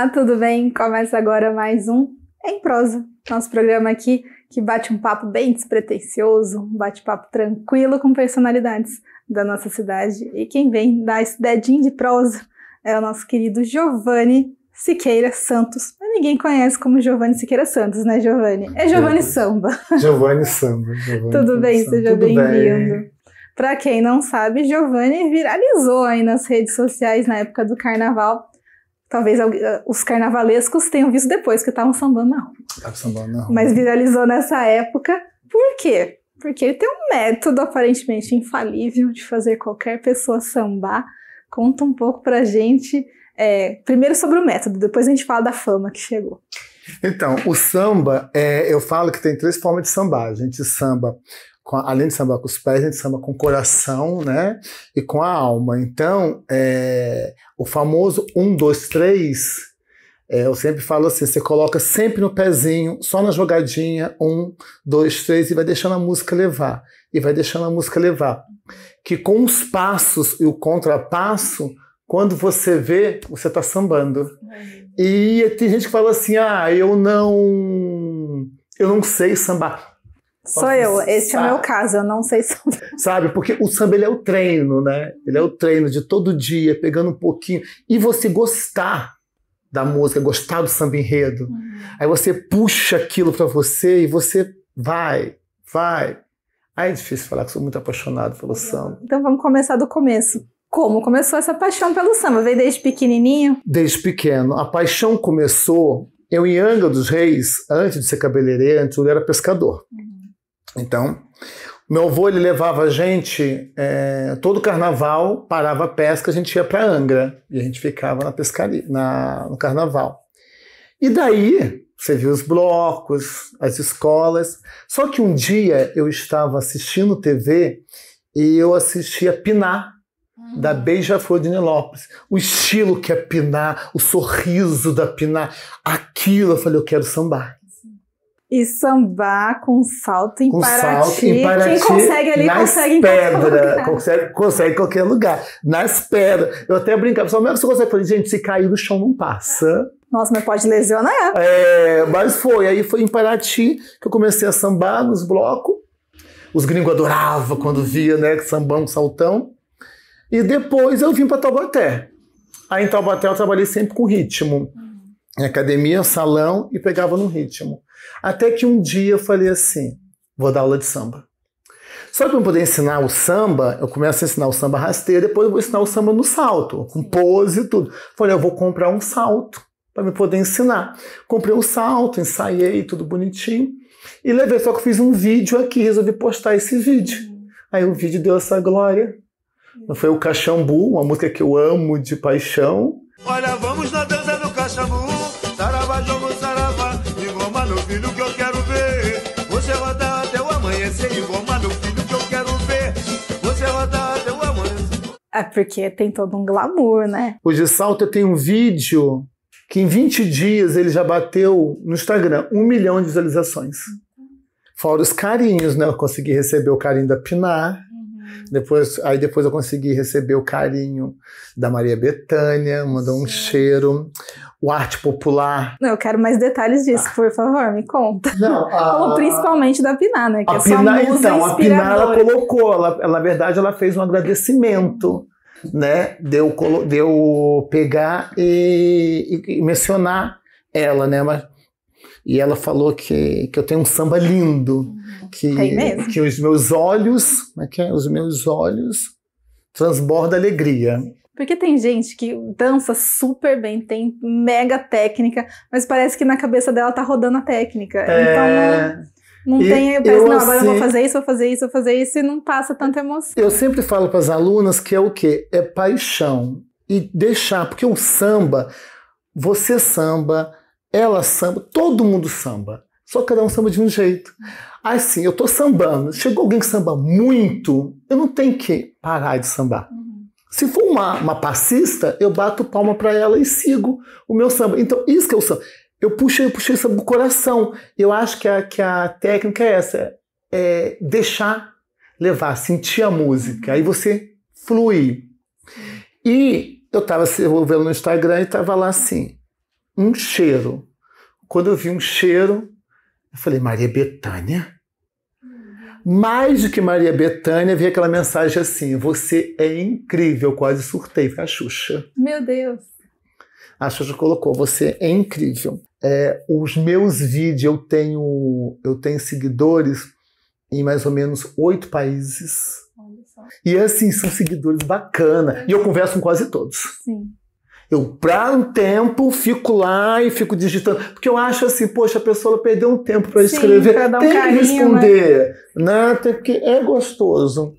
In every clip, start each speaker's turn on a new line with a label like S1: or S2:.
S1: Olá, tudo bem? Começa agora mais um Em Prosa, nosso programa aqui que bate um papo bem despretensioso, um bate-papo tranquilo com personalidades da nossa cidade. E quem vem dar esse dedinho de prosa é o nosso querido Giovanni Siqueira Santos. Mas ninguém conhece como Giovanni Siqueira Santos, né, Giovanni? É Giovanni Samba. Giovanni
S2: Samba. Giovani Tudo bem, Samba. seja bem-vindo.
S1: Para quem não sabe, Giovanni viralizou aí nas redes sociais na época do carnaval Talvez eh, os carnavalescos tenham visto depois que estavam sambando na rua. Estava tá sambando na rua. Mas viralizou nessa época. Por quê? Porque ele tem um método aparentemente infalível de fazer qualquer pessoa sambar. Conta um pouco pra gente, é, primeiro sobre o método, depois a gente fala da fama que chegou.
S2: Então, o samba, é, eu falo que tem três formas de sambar. A gente samba além de sambar com os pés, a gente samba com o coração, né? E com a alma. Então, é, o famoso um, dois, três, é, eu sempre falo assim: você coloca sempre no pezinho, só na jogadinha, um, dois, três, e vai deixando a música levar. E vai deixando a música levar. Que com os passos e o contrapasso, quando você vê, você está sambando. Uhum. E tem gente que fala assim: ah, eu não. Eu não sei sambar. Sou eu, esse sabe. é o meu caso, eu não sei samba. Sabe, porque o samba ele é o treino, né? Ele é o treino de todo dia, pegando um pouquinho. E você gostar da música, gostar do samba enredo. Uhum. Aí você puxa aquilo para você e você vai, vai. Aí é difícil falar que sou muito apaixonado pelo uhum. samba.
S1: Então vamos começar do começo. Como começou essa paixão pelo samba? Veio desde pequenininho?
S2: Desde pequeno. A paixão começou. Eu, em Anga dos Reis, antes de ser cabeleireiro, antes eu era pescador. Uhum. Então, meu avô ele levava a gente é, todo carnaval, parava a pesca, a gente ia para Angra e a gente ficava na pescaria, na, no carnaval. E daí você viu os blocos, as escolas. Só que um dia eu estava assistindo TV e eu assistia Pinar hum. da Beija-Flor de Nilópolis. O estilo que é Pinar, o sorriso da Pinar, aquilo eu falei, eu quero sambar.
S1: E sambar com salto em com Paraty. Salto em Paraty. Quem consegue ali nas consegue pedra,
S2: consegue, consegue em qualquer lugar. Nas pedras. Eu até brincava, só mesmo você consegue gente, se cair no chão não passa. Nossa, mas pode lesionar. É, mas foi. Aí foi em Paraty que eu comecei a sambar nos blocos. Os gringos adoravam quando via, né? Sambão, saltão. E depois eu vim para Taubaté. Aí em Taubaté eu trabalhei sempre com ritmo. Em academia, salão e pegava no ritmo. Até que um dia eu falei assim: vou dar aula de samba. Só que para poder ensinar o samba, eu começo a ensinar o samba rasteiro, depois eu vou ensinar o samba no salto, com pose e tudo. Falei, eu vou comprar um salto para me poder ensinar. Comprei um salto, ensaiei, tudo bonitinho. E levei, só que eu fiz um vídeo aqui, resolvi postar esse vídeo. Aí o vídeo deu essa glória. Foi o Caxambu, uma música que eu amo de paixão. Olha, vamos na dança do Caxambu, saravá, jogo, filho que eu quero ver. Você rodar até o amanhecer e filho que eu quero ver. Você rodar até o amanhecer.
S1: É porque tem todo um glamour, né?
S2: O de Salta tem um vídeo que em 20 dias ele já bateu no Instagram um milhão de visualizações. Fora os carinhos, né? Eu consegui receber o carinho da Pinar, depois, aí depois eu consegui receber o carinho da Maria Bethânia, mandou um cheiro. O arte popular.
S1: Não, eu quero mais detalhes disso, ah. por favor, me conta. Não, a, Falou principalmente da Piná, né? Que é a é Piná, então, a Piná ela
S2: colocou, ela, ela, na verdade, ela fez um agradecimento né, deu, deu pegar e, e, mencionar ela, né, mas e ela falou que, que eu tenho um samba lindo, que, uhum. é que os meus olhos, como é que é, os meus olhos transborda alegria.
S1: Porque tem gente que dança super bem, tem mega técnica, mas parece que na cabeça dela tá rodando a técnica. É... Então não, não e tem, eu penso, não, agora assim... eu vou assim fazer isso, vou fazer isso, vou fazer isso, e não passa
S2: tanta emoção. Eu sempre falo para as alunas que é o quê? É paixão. E deixar, porque o samba, você samba, ela samba, todo mundo samba. Só cada um samba de um jeito. Assim, eu tô sambando. Chegou alguém que samba muito, eu não tenho que parar de sambar. Uhum. Se for uma, uma passista, eu bato palma para ela e sigo o meu samba. Então, isso que eu é samba. Eu puxei, eu puxei o samba do coração. Eu acho que a, que a técnica é essa: é deixar levar, sentir a música. Aí você flui. E eu estava se envolvendo no Instagram e estava lá assim um cheiro. Quando eu vi um cheiro, eu falei, Maria Betânia? Mais do que Maria Betânia, vi aquela mensagem assim: Você é incrível. quase surtei com a Xuxa.
S1: Meu Deus.
S2: A Xuxa colocou: Você é incrível. É, os meus vídeos, eu tenho, eu tenho seguidores em mais ou menos oito países. E assim, são seguidores bacana. E eu converso com quase todos. Sim. Eu, para um tempo, fico lá e fico digitando. Porque eu acho assim, poxa, a pessoa perdeu um tempo para escrever. Sim, pra um tem carinho, que né? responder. Né? Né? Porque é gostoso.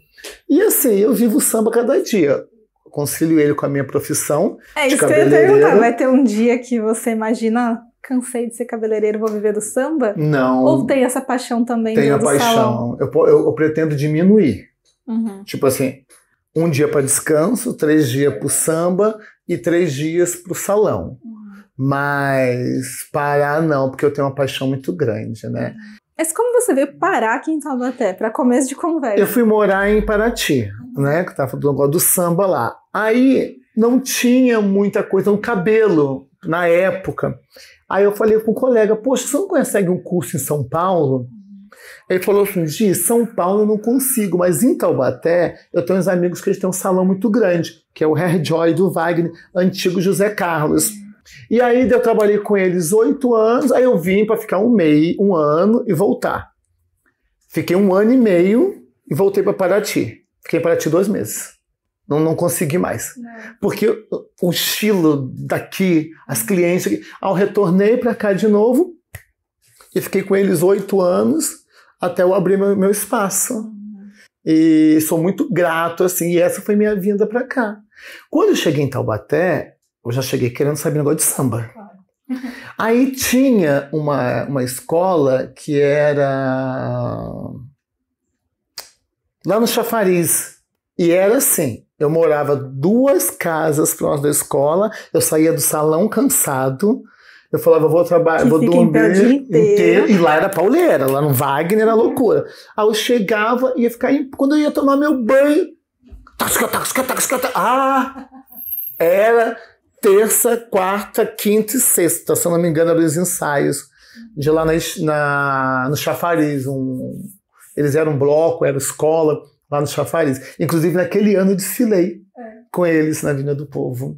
S2: E assim, eu vivo samba cada dia. concilio ele com a minha profissão. É isso que eu ia perguntar. Vai
S1: ter um dia que você imagina cansei de ser cabeleireiro, vou viver do samba? Não. Ou tem essa paixão também? Tenho a paixão.
S2: Eu, eu, eu, pretendo diminuir. Uhum. Tipo assim, um dia para descanso, três dias para samba e três dias para o salão. Mas parar não, porque eu tenho uma paixão muito grande, né? Uhum.
S1: Mas como você veio parar aqui em Taubaté, para começo de conversa? Eu fui
S2: morar em Paraty, uhum. né? Que tava do negócio do samba lá. Aí não tinha muita coisa no então, cabelo na época. Aí eu falei com um colega, poxa, você não consegue um curso em São Paulo? Ele falou assim, Gi, São Paulo eu não consigo, mas em Taubaté eu tenho uns amigos que eles têm um salão muito grande, que é o Hair Joy do Wagner, antigo José Carlos. E aí eu trabalhei com eles oito anos, aí eu vim para ficar um meio, um ano e voltar. Fiquei um ano e meio e voltei para Paraty. Fiquei em Paraty dois meses. Não, não consegui mais. Não. Porque o estilo daqui, as clientes. Ao retornei para cá de novo e fiquei com eles oito anos até eu abrir meu, meu espaço. E sou muito grato, assim, e essa foi minha vinda para cá. Quando eu cheguei em Taubaté, eu já cheguei querendo saber negócio de samba. Aí tinha uma, uma escola que era lá no Chafariz. E era assim: eu morava duas casas próximas da escola, eu saía do salão cansado, eu falava, vou trabalhar, vou dormir inteiro. inteiro. E lá era pauleira, lá no Wagner era loucura. Aí eu chegava, ia ficar. Quando eu ia tomar meu banho. Ah! Era terça, quarta, quinta e sexta, se eu não me engano, eram os ensaios. De lá na, na no Chafariz. Um, eles eram um bloco, era escola, lá no Chafariz. Inclusive, naquele ano eu desfilei é. com eles na Vinha do Povo.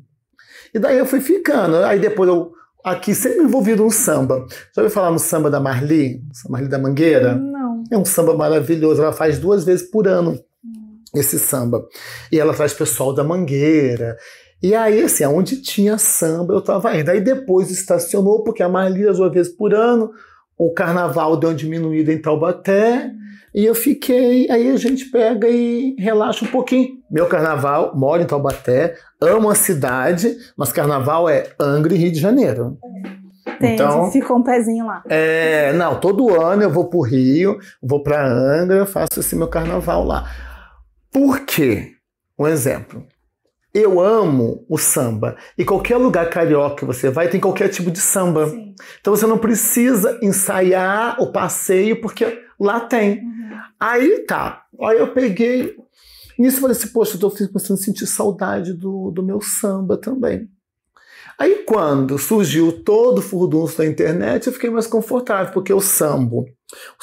S2: E daí eu fui ficando. Aí depois eu aqui sempre envolvido no samba. Já ouviu falar no samba da Marli? Marli da Mangueira?
S1: Não. É
S2: um samba maravilhoso. Ela faz duas vezes por ano hum. esse samba. E ela traz pessoal da Mangueira. E aí, assim, onde tinha samba, eu estava indo. Aí depois estacionou, porque a Marli, duas vezes por ano, o carnaval deu uma diminuída em Taubaté e eu fiquei. Aí a gente pega e relaxa um pouquinho. Meu carnaval, moro em Taubaté, amo a cidade, mas carnaval é Angra e Rio de Janeiro.
S1: Entendi, então, ficou um pezinho lá.
S2: É, não, todo ano eu vou pro Rio, vou pra Angra, faço esse meu carnaval lá. Por quê? Um exemplo. Eu amo o samba. E qualquer lugar carioca que você vai, tem qualquer tipo de samba. Sim. Então você não precisa ensaiar o passeio, porque lá tem. Uhum. Aí tá. Aí eu peguei. Nisso eu falei assim, poxa, eu tô começando a sentir saudade do, do meu samba também. Aí quando surgiu todo o furdunço da internet, eu fiquei mais confortável, porque o samba, o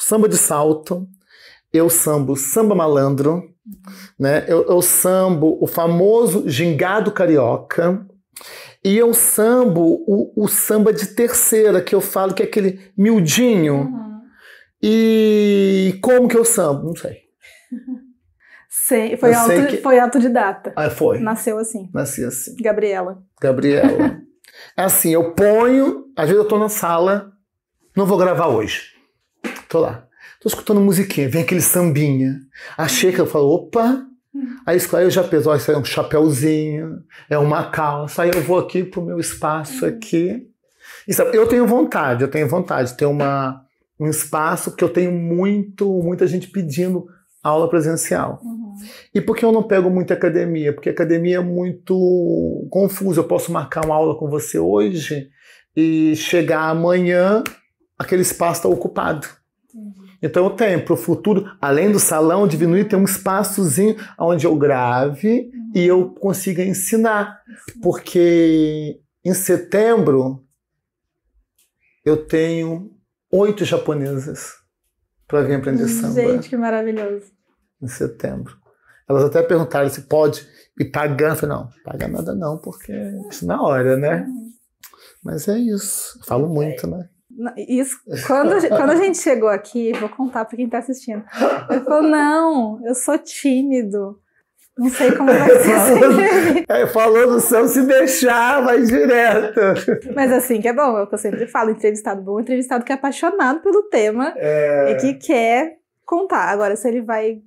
S2: samba de salto, eu sambo samba malandro, uhum. né? Eu, eu sambo o famoso gingado carioca e eu sambo o, o, samba de terceira que eu falo que é aquele miudinho. Uhum. E como que eu sambo? Não sei.
S1: Sei, foi, auto, sei que... foi autodidata. Ah, foi. Nasceu assim.
S2: Nasci assim. Gabriela. Gabriela. É assim, eu ponho, às vezes eu tô na sala, não vou gravar hoje. Tô lá. Tô escutando musiquinha, vem aquele sambinha. Achei que eu falo, opa, Aí, eu já penso, ó, isso é um chapéuzinho, é uma calça, aí eu vou aqui pro meu espaço uhum. aqui. Isso, eu tenho vontade, eu tenho vontade. ter uma, um espaço que eu tenho muito, muita gente pedindo aula presencial. Uhum. E por que eu não pego muita academia? Porque academia é muito confuso. Eu posso marcar uma aula com você hoje e chegar amanhã, aquele espaço está ocupado. Uhum. Então eu tenho para o futuro, além do salão diminuir, tem um espaçozinho onde eu grave uhum. e eu consiga ensinar. Sim. Porque em setembro eu tenho oito japonesas para vir aprender samba. Gente,
S1: que maravilhoso.
S2: Em setembro. Elas até perguntaram se pode ir pagando. Eu falei, não, paga nada não, porque isso é na hora, né? Uhum. Mas é isso. Eu falo é. muito, né?
S1: Isso, quando, quando a gente chegou aqui, vou contar para quem está assistindo. Ele falou: não, eu sou tímido. Não sei como
S2: vai ser falando, é, falando só se deixar, vai direto.
S1: Mas assim, que é bom, é o que eu sempre falo, entrevistado bom, entrevistado que é apaixonado pelo tema é... e que quer contar. Agora, se ele vai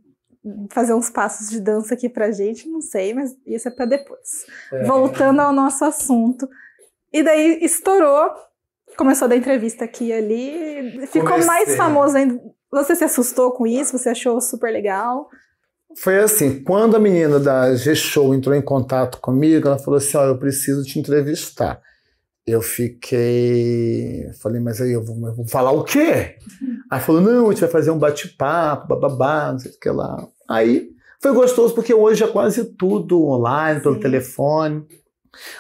S1: fazer uns passos de dança aqui pra gente, não sei, mas isso é para depois. É... Voltando ao nosso assunto. E daí estourou começou da entrevista aqui e ali. Ficou Comecei. mais famoso ainda. Você se assustou com isso? Você achou super legal?
S2: Foi assim, quando a menina da G-Show entrou em contato comigo, ela falou assim, ó, oh, eu preciso te entrevistar. Eu fiquei... Falei, mas aí eu vou, eu vou falar o quê? aí falou, não, a gente vai fazer um bate-papo, bababá, não sei o que lá. Aí foi gostoso, porque hoje é quase tudo online, pelo telefone.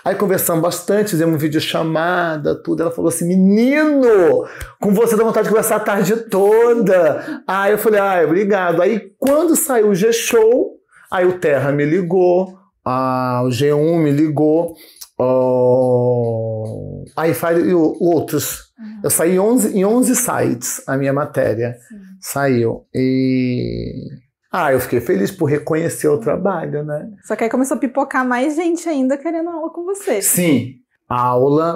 S2: Aí conversamos bastante, fizemos um vídeo chamada, tudo. Ela falou assim: menino, com você dá vontade de conversar a tarde toda. Aí eu falei: "Ah, obrigado. Aí quando saiu o G-Show, aí o Terra me ligou, a, o G1 me ligou, o, a e o, outros. Uhum. Eu saí em 11, em 11 sites, a minha matéria Sim. saiu. E ah, eu fiquei feliz por reconhecer o trabalho, né?
S1: Só que aí começou a pipocar mais gente ainda querendo aula com você. Sim,
S2: aula.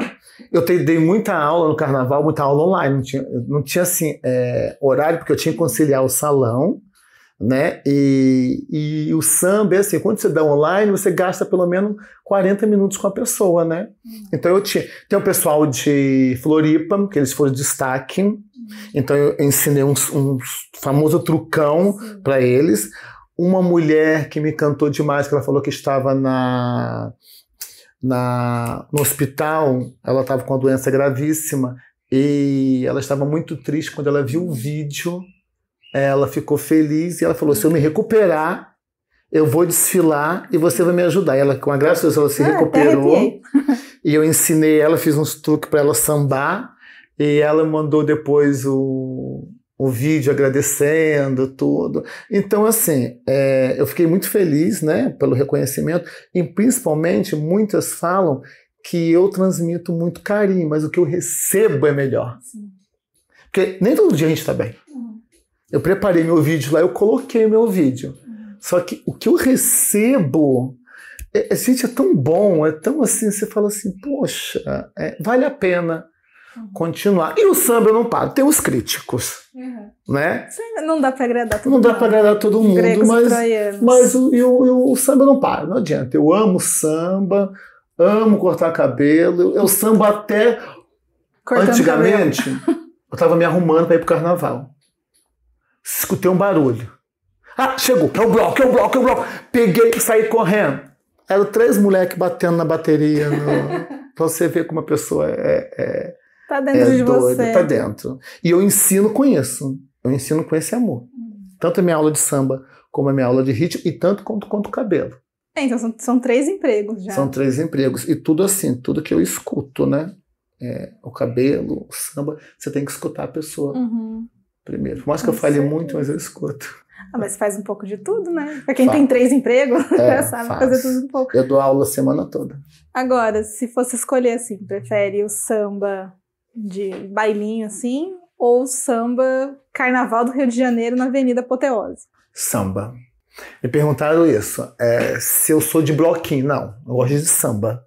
S2: Eu dei muita aula no carnaval, muita aula online. Não tinha, não tinha assim, é, horário, porque eu tinha que conciliar o salão, né? E, e o samba, é assim, quando você dá online, você gasta pelo menos 40 minutos com a pessoa, né? Hum. Então eu tinha. Tem o pessoal de Floripa, que eles foram destaque então eu ensinei um, um famoso trucão para eles. Uma mulher que me cantou demais, que ela falou que estava na, na no hospital, ela estava com uma doença gravíssima e ela estava muito triste quando ela viu o vídeo. Ela ficou feliz e ela falou: se eu me recuperar, eu vou desfilar e você vai me ajudar. E ela, com a graça de Deus, ela se ah, recuperou. E eu ensinei ela, fiz uns truques para ela sambar. E ela mandou depois o, o vídeo agradecendo tudo. Então, assim, é, eu fiquei muito feliz né, pelo reconhecimento e principalmente muitas falam que eu transmito muito carinho, mas o que eu recebo é melhor. Sim. Porque nem todo dia a gente está bem. Uhum. Eu preparei meu vídeo lá, eu coloquei meu vídeo. Uhum. Só que o que eu recebo, é, é gente, é tão bom, é tão assim, você fala assim, poxa, é, vale a pena continuar. E o samba eu não paro, tem os críticos, uhum. né?
S1: Não dá para agradar todo não mundo. Não dá para
S2: agradar todo mundo, mas, mas eu, eu, eu, o samba eu não paro, não adianta. Eu amo samba, amo cortar cabelo, eu samba até... Cortando antigamente, cabelo. eu tava me arrumando para ir pro carnaval. Escutei um barulho. Ah, chegou, é o bloco, é o bloco, é o bloco. Peguei e saí correndo. Eram três moleques batendo na bateria. No... pra você ver como a pessoa é, é
S1: Tá dentro é de doido, você. Tá
S2: dentro. E eu ensino com isso. Eu ensino com esse amor. Hum. Tanto a minha aula de samba, como a minha aula de ritmo, e tanto quanto, quanto o cabelo.
S1: É, então são, são três empregos já. São
S2: três empregos. E tudo assim, tudo que eu escuto, né? É, o cabelo, o samba, você tem que escutar a pessoa uhum. primeiro. Por mais que eu fale muito, mas eu escuto.
S1: Ah, mas faz um pouco de tudo, né? Pra quem faz. tem três empregos, é, já sabe faz. fazer tudo um pouco. Eu
S2: dou aula a semana toda.
S1: Agora, se fosse escolher assim, prefere o samba de bailinho assim, ou samba Carnaval do Rio de Janeiro na Avenida Apoteose?
S2: Samba. Me perguntaram isso. É, se eu sou de bloquinho, não. Eu gosto de samba.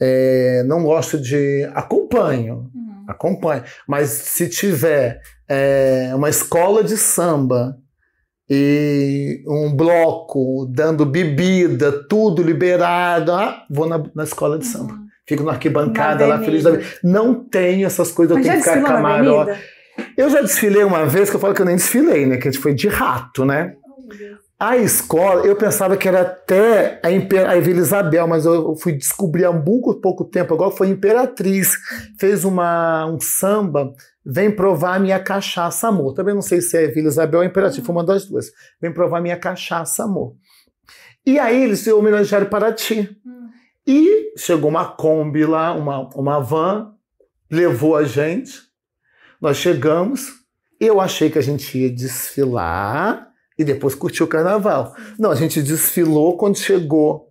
S2: É, não gosto de. Acompanho. Uhum. Acompanho. Mas se tiver é, uma escola de samba e um bloco dando bebida, tudo liberado, ah, vou na, na escola de uhum. samba. Fico na arquibancada lá, feliz da vida. Não tenho essas coisas, Mas eu tenho que ficar camarote. Eu já desfilei uma vez, que eu falo que eu nem desfilei, né? Que a gente foi de rato, né? A escola, eu pensava que era até a, Imper... a Vila Isabel, mas eu fui descobrir há muito pouco tempo agora, foi Imperatriz. Fez uma, um samba, vem provar minha cachaça, amor. Também não sei se é Vila Isabel ou Imperatriz, foi uma das duas. Vem provar minha cachaça, amor. E aí eles homenagearam para ti? E chegou uma Kombi lá, uma, uma van, levou a gente. Nós chegamos. Eu achei que a gente ia desfilar e depois curtir o carnaval. Não, a gente desfilou quando chegou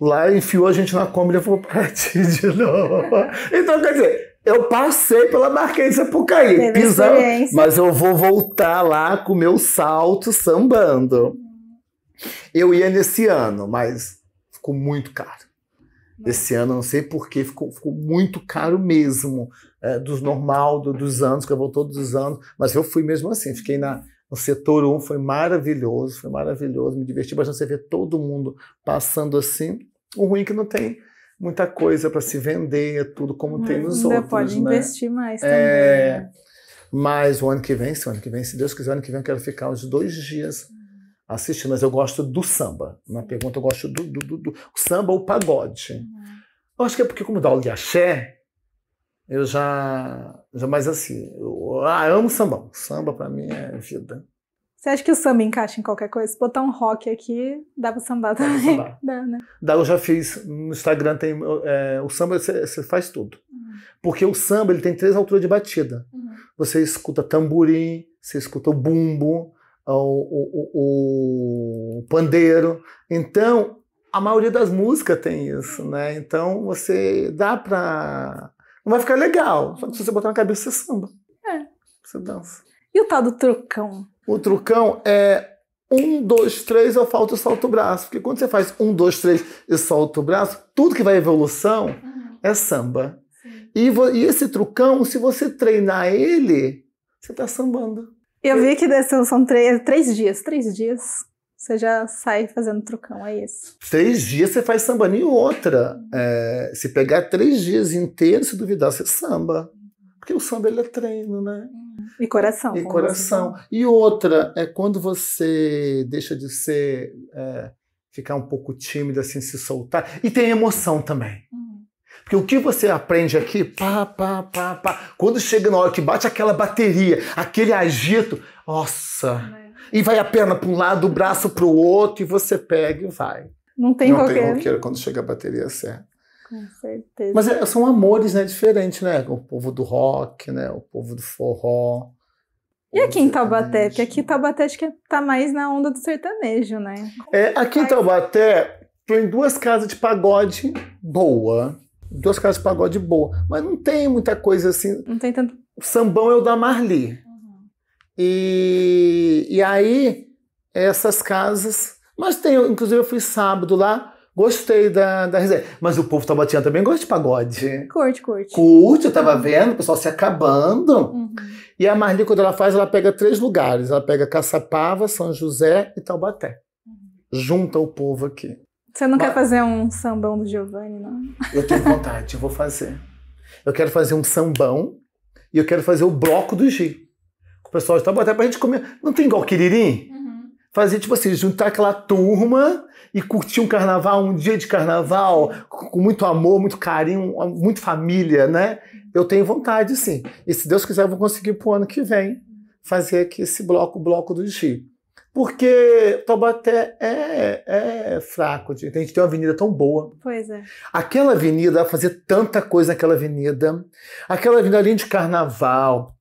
S2: lá, enfiou a gente na Kombi e levou "Para ti de novo. Então, quer dizer, eu passei pela Marquês de Sapucaí, pisando, mas eu vou voltar lá com o meu salto sambando. Eu ia nesse ano, mas ficou muito caro desse ano, não sei porquê, ficou, ficou muito caro mesmo, é, dos normal, do, dos anos, que eu vou todos os anos, mas eu fui mesmo assim, fiquei na, no setor 1, um, foi maravilhoso, foi maravilhoso, me diverti bastante, você vê todo mundo passando assim, o ruim é que não tem muita coisa para se vender, é tudo como mas tem nos ainda outros, pode né? investir
S1: mais é, também. É,
S2: mas o ano que vem, se o ano que vem, se Deus quiser, o ano que vem eu quero ficar uns dois dias assistir, mas eu gosto do samba. Na pergunta, eu gosto do, do, do, do samba ou pagode. Uhum. Eu acho que é porque, como dá o de axé, eu já. já mais assim, eu ah, amo samba. Samba pra mim é vida.
S1: Você acha que o samba encaixa em qualquer coisa? Se botar um rock aqui, dá pra sambar também. Dá, sambar. dá né?
S2: Dá, eu já fiz. No Instagram tem. É, o samba você faz tudo. Uhum. Porque o samba ele tem três alturas de batida. Uhum. Você escuta tamborim, você escuta o bumbo, o, o, o pandeiro. Então, a maioria das músicas tem isso, né? Então, você dá pra... Não vai ficar legal. Só que se você botar na cabeça, você samba. É. Você dança.
S1: E o tal do trucão?
S2: O trucão é um, dois, três, eu falto e solto o braço. Porque quando você faz um, dois, três e solta o braço, tudo que vai evolução uhum. é samba. E, e, esse trucão, se você treinar ele, você tá sambando.
S1: Eu vi que são três, três dias, três dias. Você já sai fazendo trucão, é isso.
S2: Três dias você faz samba e outra. É, se pegar três dias inteiros, se duvidar, você samba.
S1: Porque o samba ele é treino, né? E coração. E coração.
S2: E outra, é quando você deixa de ser. É, ficar um pouco tímido, assim, se soltar. E tem emoção também. Hum. Porque o que você aprende aqui, pá, pá, pá, pá, quando chega na hora que bate aquela bateria, aquele agito, nossa! É. E vai a perna para um lado, o braço para o outro, e você pega e vai.
S1: Não tem Não roqueiro. tem roqueiro
S2: quando chega a bateria certa.
S1: Com certeza. Mas é, são
S2: amores né, diferentes, né? O povo do rock, né? O povo do forró.
S1: E aqui em Taubaté? Porque aqui em Taubaté acho que tá mais na onda do sertanejo, né?
S2: É, aqui em Taubaté tem duas casas de pagode boa duas casas de pagode boa, mas não tem muita coisa assim. Não tem tanto. O sambão é o da Marli. Uhum. E, e aí, essas casas. Mas tem, inclusive, eu fui sábado lá, gostei da, da resenha. Mas o povo Tabatinha também gosta de pagode. Curte, curte. Curte, eu tava vendo, o pessoal se acabando. Uhum. E a Marli, quando ela faz, ela pega três lugares: ela pega Caçapava, São José e Taubaté. Uhum. Junta o povo aqui.
S1: Você não Mas... quer fazer um sambão do Giovanni, não?
S2: Eu tenho vontade, eu vou fazer. Eu quero fazer um sambão e eu quero fazer o bloco do Gi. O pessoal está até pra gente comer. Não tem igual quiririm? Uhum. Fazer, tipo assim, juntar aquela turma e curtir um carnaval, um dia de carnaval, com muito amor, muito carinho, muito família, né? Eu tenho vontade, sim. E se Deus quiser, eu vou conseguir pro ano que vem fazer aqui esse bloco, o bloco do Gi. Porque Taubaté é, é fraco. A gente tem uma avenida tão boa. Pois é. Aquela avenida, dá fazer tanta coisa naquela avenida. Aquela avenida além de carnaval,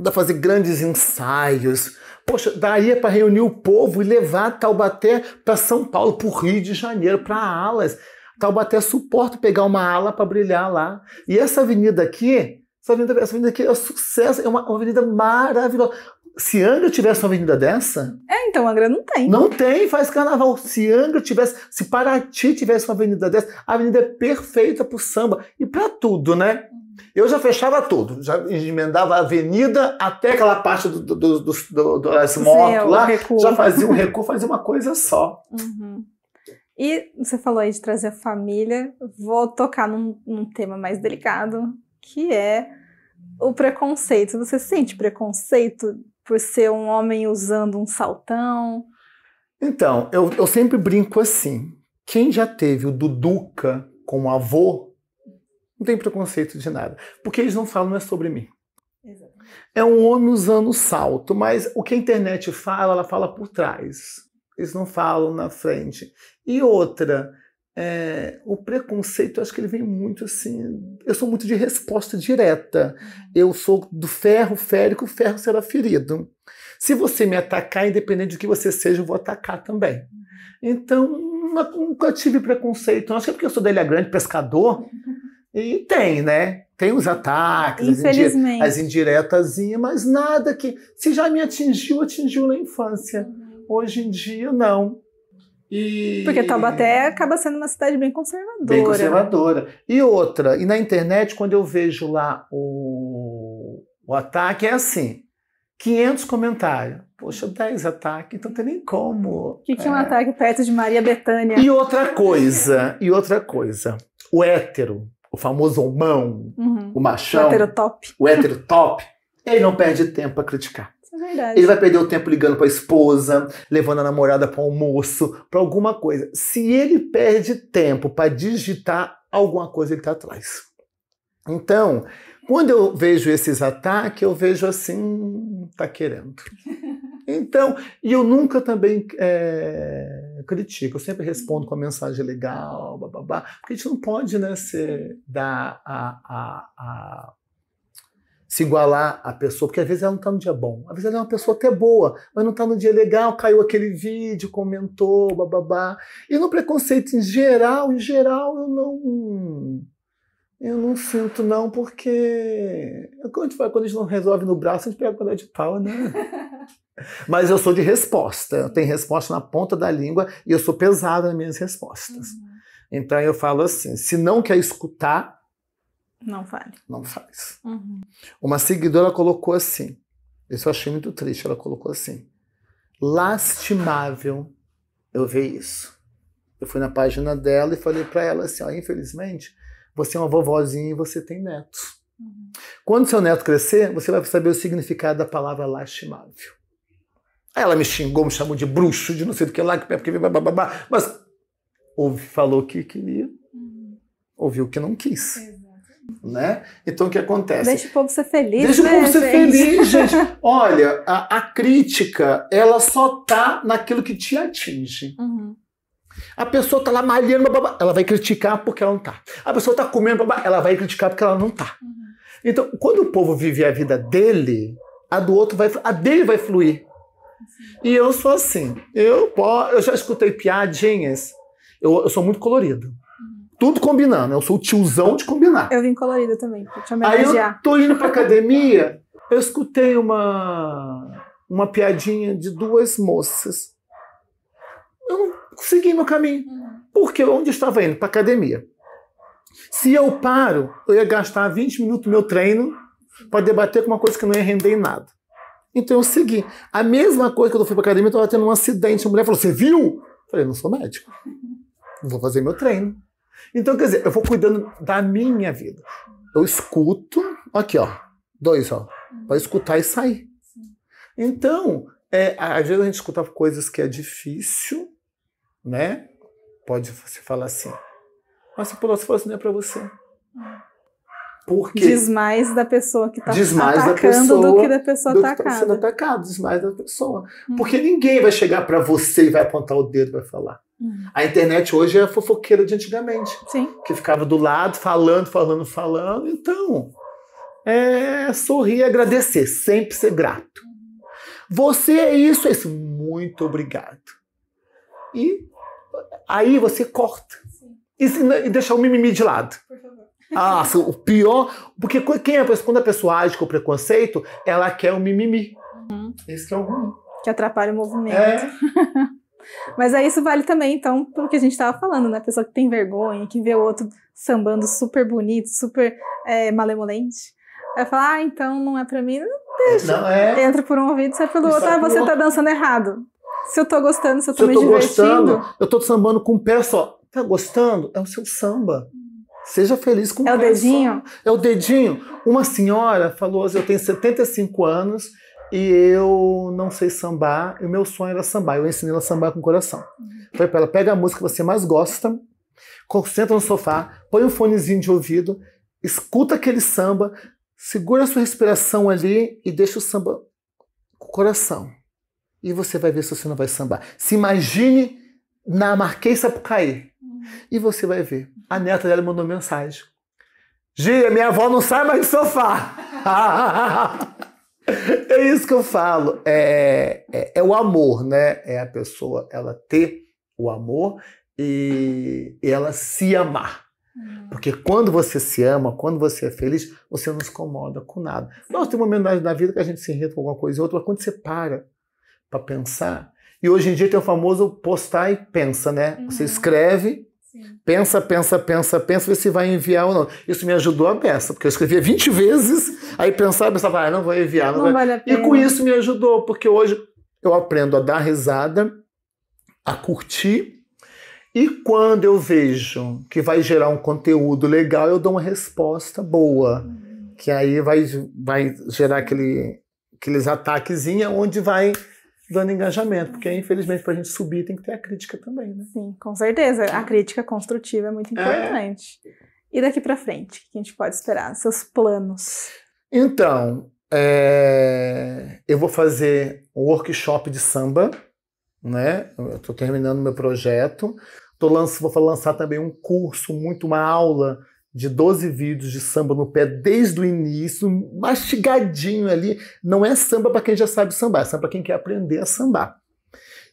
S2: dá fazer grandes ensaios. Poxa, daria para reunir o povo e levar Taubaté para São Paulo, para o Rio de Janeiro, para alas. Taubaté suporta pegar uma ala para brilhar lá. E essa avenida aqui, essa avenida, essa avenida aqui é um sucesso, é uma, uma avenida maravilhosa. Se Angra tivesse uma avenida dessa. É, então Angra não tem. Não tem, faz carnaval. Se Angra tivesse. Se Paraty tivesse uma avenida dessa, a avenida é perfeita pro samba e para tudo, né? Eu já fechava tudo, já emendava a avenida até aquela parte do, do, do, do das motos lá, recuo. já fazia um recuo, fazia uma coisa só.
S1: Uhum. E você falou aí de trazer a família, vou tocar num, num tema mais delicado, que é o preconceito. Você sente preconceito por ser um homem usando um saltão?
S2: Então, eu, eu sempre brinco assim. Quem já teve o Duduca com o avô, não tem preconceito de nada. Porque eles não falam é sobre mim. É um homem usando salto, mas o que a internet fala, ela fala por trás. Eles não falam na frente. E outra, é, o preconceito, eu acho que ele vem muito assim. Eu sou muito de resposta direta. Uhum. Eu sou do ferro férico, o ferro será ferido. Se você me atacar, independente de que você seja, eu vou atacar também. Uhum. Então, nunca tive preconceito. acho que é porque eu sou dele, é grande pescador. E tem, né? Tem os ataques, Infelizmente. as indiretas, mas nada que. Se já me atingiu, atingiu na infância. Uhum. Hoje em dia,
S1: não e... Porque Taubaté acaba sendo uma cidade bem conservadora. Bem conservadora.
S2: E outra, e na internet, quando eu vejo lá o, o ataque, é assim: 500 comentários. Poxa, 10 ataques, então não tem nem como. O que, que é um é.
S1: ataque perto de Maria Bethânia? E outra
S2: coisa, e outra coisa. O hétero, o famoso homão,
S1: uhum. o machão. O hétero top.
S2: O hétero top, ele não perde tempo a criticar. É verdade. Ele vai perder o tempo ligando para a esposa, levando a namorada para almoço, para alguma coisa. Se ele perde tempo para digitar alguma coisa, ele está atrás. Então, quando eu vejo esses ataques, eu vejo assim, tá querendo. Então, e eu nunca também é, critico, eu sempre respondo com a mensagem legal, babá, porque a gente não pode né, ser, dar a, a, a se igualar à pessoa, porque às vezes ela não está no dia bom. Às vezes ela é uma pessoa até boa, mas não está no dia legal, caiu aquele vídeo, comentou, bababá. E no preconceito em geral, em geral, eu não. Eu não sinto, não, porque. É quando a gente não resolve no braço, a gente pega a colher é de pau, né? Mas eu sou de resposta. Eu tenho resposta na ponta da língua e eu sou pesada nas minhas respostas. Uhum. Então eu falo assim: se não quer escutar, não vale. Não faz. Uhum. Uma seguidora colocou assim. Isso eu achei muito triste. Ela colocou assim. Lastimável eu ver isso. Eu fui na página dela e falei para ela assim: ó, infelizmente, você é uma vovozinha e você tem netos. Uhum. Quando seu neto crescer, você vai saber o significado da palavra lastimável. Aí ela me xingou, me chamou de bruxo, de não sei do que lá, que porque babá, mas ouvi, falou o que queria, uhum. ouviu o que não quis. Né? Então o que acontece?
S1: Deixa o povo ser feliz. Deixa né, o povo ser gente? feliz, gente.
S2: Olha, a, a crítica ela só tá naquilo que te atinge. Uhum. A pessoa tá lá malhando, ela vai criticar porque ela não tá. A pessoa tá comendo, ela vai criticar porque ela não tá. Uhum. Então, quando o povo vive a vida dele, a do outro vai, a dele vai fluir. Sim. E eu sou assim. Eu, eu já escutei piadinhas. Eu, eu sou muito colorido. Tudo combinando. Eu sou o tiozão de
S1: combinar. Eu vim colorida também, pra te homenagear. Aí
S2: eu tô indo pra academia, eu escutei uma, uma piadinha de duas moças. Eu não segui meu caminho. Uhum. Porque onde eu estava indo? Pra academia. Se eu paro, eu ia gastar 20 minutos do meu treino para debater com uma coisa que não ia render em nada. Então eu segui. A mesma coisa que eu fui para academia, eu estava tendo um acidente. A mulher falou: Você viu? Eu falei: Não sou médico. Vou fazer meu treino. Então, quer dizer, eu vou cuidando da minha vida. Eu escuto, aqui, ó, dois, ó, vai escutar e sair. Então, é, às vezes a gente escuta coisas que é difícil, né? Pode se falar assim, mas se falou assim, não é para você. Porque diz
S1: mais da pessoa que está atacando pessoa, do que da pessoa do atacada. Que tá sendo
S2: atacado, diz mais da pessoa. Hum. Porque ninguém vai chegar para você e vai apontar o dedo e vai falar. Uhum. A internet hoje é a fofoqueira de antigamente. Sim. Que ficava do lado falando, falando, falando. Então, é sorrir e agradecer, sempre ser grato. Você é isso, é isso. Muito obrigado. E aí você corta. E, e deixa o mimimi de lado. Por favor. Ah, o pior. Porque quem é, quando a pessoa age com preconceito, ela quer o mimimi. Uhum. Esse que é o ruim.
S1: Que atrapalha o movimento. É. Mas aí isso vale também, então, pelo que a gente estava falando, né? pessoa que tem vergonha, que vê o outro sambando super bonito, super é, malemolente. Vai falar, ah, então não é pra mim,
S2: deixa. Não é.
S1: Entra por um ouvido, sai pelo outro. É ah, você tá dançando errado. Se eu tô gostando, se eu tô se me eu tô divertindo. Gostando,
S2: eu tô sambando com o pé só. Tá gostando? É o seu samba. Seja feliz com é o É o dedinho? Só. É o dedinho. Uma senhora falou eu tenho 75 anos e eu não sei sambar, e o meu sonho era sambar, eu ensinei ela a sambar com o coração. Uhum. Falei pra ela, pega a música que você mais gosta, concentra no sofá, põe um fonezinho de ouvido, escuta aquele samba, segura a sua respiração ali e deixa o samba com o coração. E você vai ver se você não vai sambar. Se imagine na Marquês Sapucaí. Uhum. E você vai ver. A neta dela mandou mensagem. Gia, minha avó não sai mais do sofá. É isso que eu falo. É, é, é, o amor, né? É a pessoa ela ter o amor e ela se amar. Uhum. Porque quando você se ama, quando você é feliz, você não se incomoda com nada. Nós temos um momento na vida que a gente se irrita com alguma coisa e outra, mas quando você para para pensar, e hoje em dia tem o famoso postar e pensa, né? Uhum. Você escreve Pensa, pensa, pensa, pensa, ver se vai enviar ou não. Isso me ajudou a peça, porque eu escrevia 20 vezes, aí pensava, pensava, ah, não vou enviar. Não, não vai... vale E com isso me ajudou, porque hoje eu aprendo a dar risada, a curtir, e quando eu vejo que vai gerar um conteúdo legal, eu dou uma resposta boa, uhum. que aí vai, vai gerar aquele, aqueles ataquezinhos onde vai dando engajamento, porque infelizmente para a gente subir tem que ter a crítica também, né?
S1: Sim, com certeza. A crítica construtiva é muito é. importante. É. E daqui para frente, o que a gente pode esperar? Seus planos?
S2: Então, é... eu vou fazer um workshop de samba, né? Estou terminando meu projeto. Tô lanç... Vou lançar também um curso, muito uma aula de 12 vídeos de samba no pé desde o início, mastigadinho ali. Não é samba para quem já sabe sambar, é samba para quem quer aprender a sambar.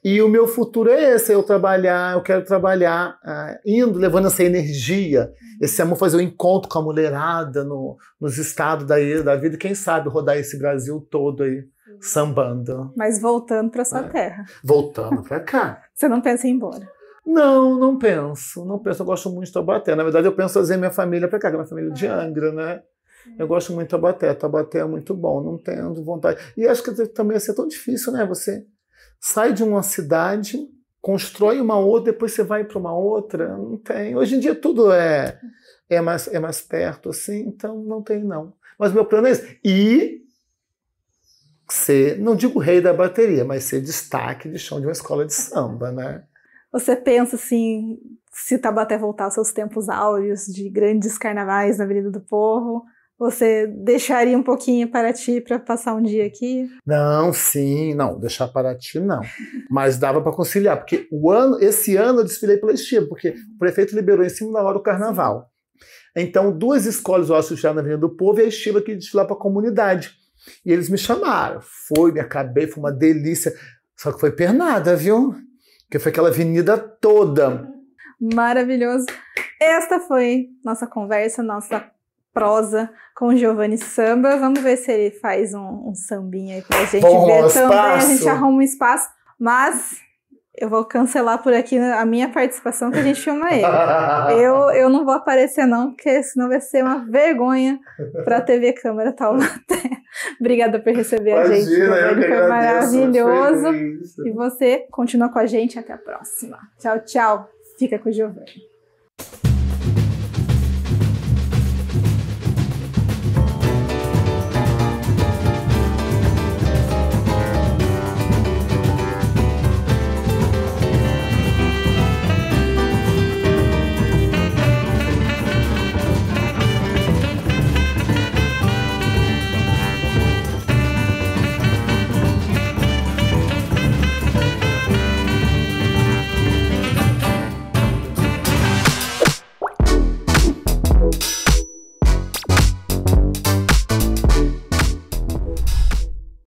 S2: E o meu futuro é esse, é eu trabalhar, eu quero trabalhar uh, indo, levando essa energia, esse amor, fazer o um encontro com a mulherada no, nos estados da, da vida, quem sabe rodar esse Brasil todo aí, sambando.
S1: Mas voltando para sua é. terra.
S2: Voltando para
S1: cá. Você não pensa em ir embora.
S2: Não, não penso. Não penso. Eu gosto muito de Tabaté. Na verdade, eu penso trazer minha família para cá, que é minha família de é. Angra, né? É. Eu gosto muito de Tabaté. Tabaté é muito bom. Não tenho vontade. E acho que também ia assim, ser é tão difícil, né? Você sai de uma cidade, constrói uma outra, depois você vai para uma outra. Não tem. Hoje em dia tudo é, é, mais, é mais perto, assim. Então, não tem, não. Mas meu plano é esse. E ser, não digo rei da bateria, mas ser destaque de chão de uma escola de samba, né?
S1: Você pensa assim, se até voltar aos seus tempos áureos de grandes carnavais na Avenida do Povo, você deixaria um pouquinho para ti para passar um dia aqui?
S2: Não, sim, não, deixar para ti não. Mas dava para conciliar, porque o ano, esse ano eu desfilei pela Estiva, porque uhum. o prefeito liberou em cima da hora o carnaval. Então, duas escolas eu assisti na Avenida do Povo e a Estiva que desfilar para a comunidade. E eles me chamaram. Foi, me acabei, foi uma delícia. Só que foi pernada, viu? que foi aquela avenida toda.
S1: Maravilhoso. Esta foi nossa conversa, nossa prosa com o Giovanni Samba. Vamos ver se ele faz um, um sambinha aí pra gente Bom, ver espaço. também. A gente arruma um espaço, mas eu vou cancelar por aqui a minha participação que a gente chama ele. eu, eu não vou aparecer não, porque senão vai ser uma vergonha para a TV Câmara Taubaté. Obrigada por receber Imagina, a gente. Ele foi agradeço, maravilhoso. É e você continua com a gente. Até a próxima. Tchau, tchau. Fica com o Giovanni.